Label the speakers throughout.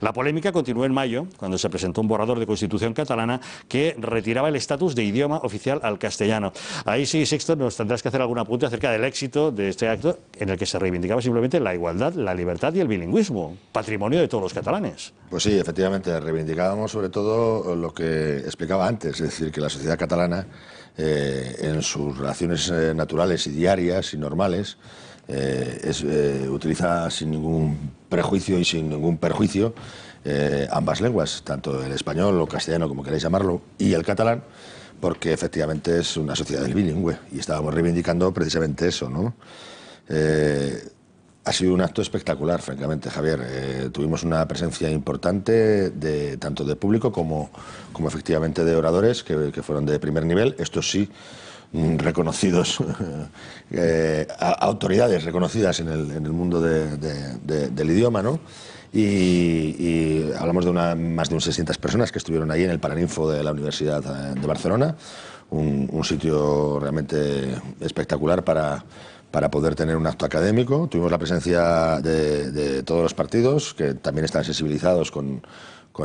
Speaker 1: La polémica continuó en mayo, cuando se presentó un borrador de constitución catalana que retiraba el estatus de idioma oficial al castellano. Ahí sí, Sexto, nos tendrás que hacer algún apunte acerca del éxito de este acto en el que se reivindicaba simplemente la igualdad, la libertad y el bilingüismo, patrimonio de todos los catalanes. Pues sí, efectivamente, reivindicábamos sobre todo lo que explicaba antes, es decir, que la sociedad catalana, eh, en sus relaciones eh, naturales y diarias y normales, eh, eh, utiliza sin ningún prejuicio y sin ningún perjuicio eh, ambas lenguas, tanto el español o castellano, como queráis llamarlo, y el catalán, porque efectivamente es una sociedad del bilingüe y estábamos reivindicando precisamente eso. ¿no? ha sido un acto espectacular, francamente, Javier. tuvimos una presencia importante de, tanto de público como, como efectivamente de oradores que, que fueron de primer nivel. Esto sí Mm, reconocidos, eh, autoridades reconocidas en el, en el mundo del idioma, ¿no? Y, hablamos de una, más de un 600 personas que estuvieron ahí en el Paraninfo de la Universidad eh, de Barcelona, un sitio realmente espectacular para para poder tener un acto académico. Tuvimos la presencia de, todos los partidos, que también están sensibilizados con,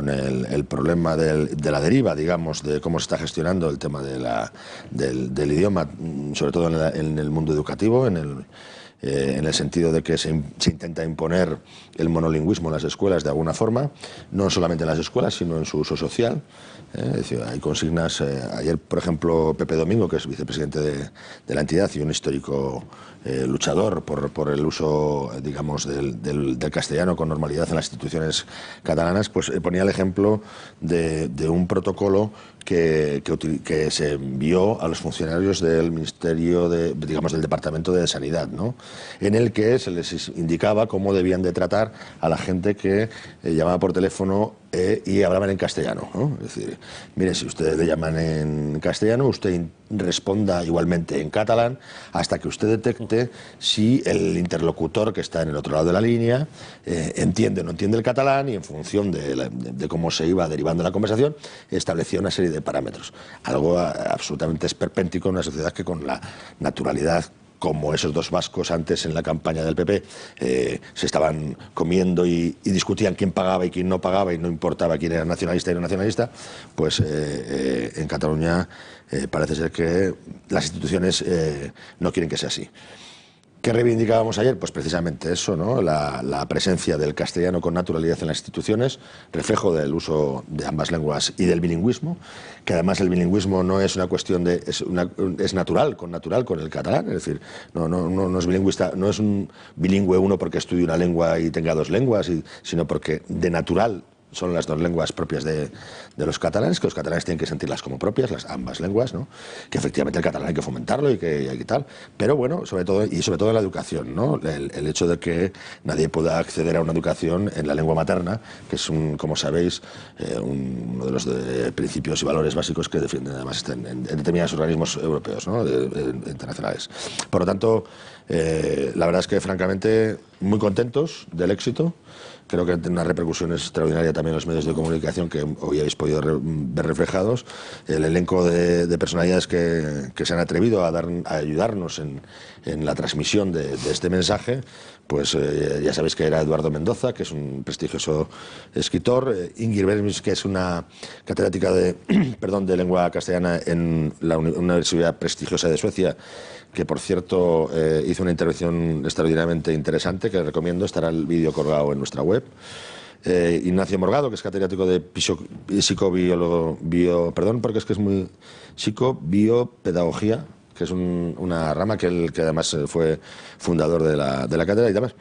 Speaker 1: el, problema de la deriva, digamos, de cómo se está gestionando el tema del, idioma, mm, sobre todo en, en el mundo educativo, en el, eh, en el sentido de que se, intenta imponer el monolingüismo en las escuelas de alguna forma, no solamente en las escuelas, sino en su uso social. ¿eh? hay consignas, eh, ayer por ejemplo Pepe Domingo, que es vicepresidente de, la entidad y un histórico luchador por, el uso, digamos, del, castellano con normalidad en las instituciones catalanas, pues ponía el ejemplo de, un protocolo que, se envió a los funcionarios del Ministerio de, digamos, del Departamento de Sanidad, en el que se les indicaba cómo debían de tratar a la gente que eh, llamaba por teléfono eh, y hablaban en castellano. Es decir, mire, si ustedes le llaman en castellano, usted responda igualmente en catalán hasta que usted detecte si el interlocutor que está en el otro lado de la línea eh, entiende o no entiende el catalán y en función de, cómo se iba derivando la conversación establecía una serie de parámetros. Algo ah, absolutamente esperpéntico en una sociedad que con la naturalidad como esos dos vascos antes en la campaña del PP eh, se estaban comiendo y, discutían quién pagaba y quién no pagaba y no importaba quién era nacionalista y no nacionalista, pues eh, eh, en Cataluña parece ser que las instituciones no quieren que sea así. ¿Qué reivindicábamos ayer? Pues precisamente eso, ¿no? La, presencia del castellano con naturalidad en las instituciones, reflejo del uso de ambas lenguas y del bilingüismo, que además el bilingüismo no es una cuestión de... es, natural, con natural, con el catalán, es decir, no, no, no, es bilingüista, no es un bilingüe uno porque estudie una lengua y tenga dos lenguas, sino porque de natural son las dos lenguas propias de, los catalanes, que los catalanes tienen que sentirlas como propias, las ambas lenguas, ¿no? que efectivamente el catalán hay que fomentarlo y que, y tal, pero bueno, sobre todo, y sobre todo en la educación, ¿no? El, hecho de que nadie pueda acceder a una educación en la lengua materna, que es, un, como sabéis, eh, uno de los eh, principios y valores básicos que defienden además en, determinados organismos europeos, ¿no? internacionales. Por lo tanto, eh, la verdad es que francamente muy contentos del éxito. Creo que una repercusión extraordinaria también en los medios de comunicación que hoy habéis podido ver reflejados. El elenco de, personalidades que, se han atrevido a, dar, ayudarnos en, la transmisión de, este mensaje, pues eh, ya sabéis que era Eduardo Mendoza, que es un prestigioso escritor, eh, Ingrid Bermis, que es una catedrática de, perdón, de lengua castellana en la una universidad prestigiosa de Suecia, que por cierto eh, hizo una intervención extraordinariamente interesante, que les recomiendo, estará el vídeo colgado en nuestra web. Ignacio Morgado, que es catedrático de psicobiólogo, bio, perdón, porque es que es muy psicobiopedagogía, que es una rama que él, que además eh, fue fundador de la, de la cátedra y demás.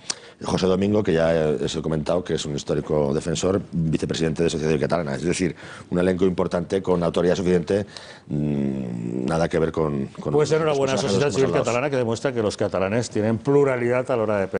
Speaker 1: José Domingo, que ya os he comentado que es un histórico defensor, vicepresidente de Sociedad Catalana. Es decir, un elenco importante con autoridad suficiente, mm, nada que ver con... con Puede ser una buena sociedad civil catalana que demuestra que los catalanes tienen pluralidad a la hora de